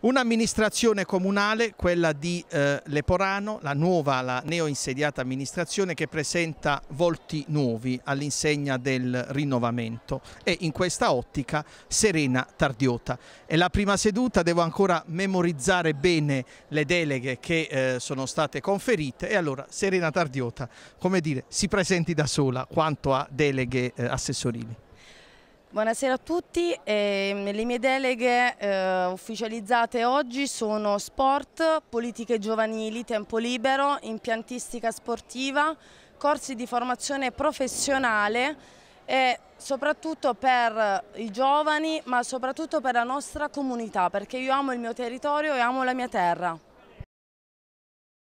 Un'amministrazione comunale, quella di eh, Leporano, la nuova, la neoinsediata amministrazione che presenta volti nuovi all'insegna del rinnovamento e in questa ottica Serena Tardiota. È la prima seduta, devo ancora memorizzare bene le deleghe che eh, sono state conferite e allora Serena Tardiota, come dire, si presenti da sola quanto a deleghe eh, assessorili. Buonasera a tutti, eh, le mie deleghe eh, ufficializzate oggi sono sport, politiche giovanili, tempo libero, impiantistica sportiva, corsi di formazione professionale e soprattutto per i giovani ma soprattutto per la nostra comunità perché io amo il mio territorio e amo la mia terra.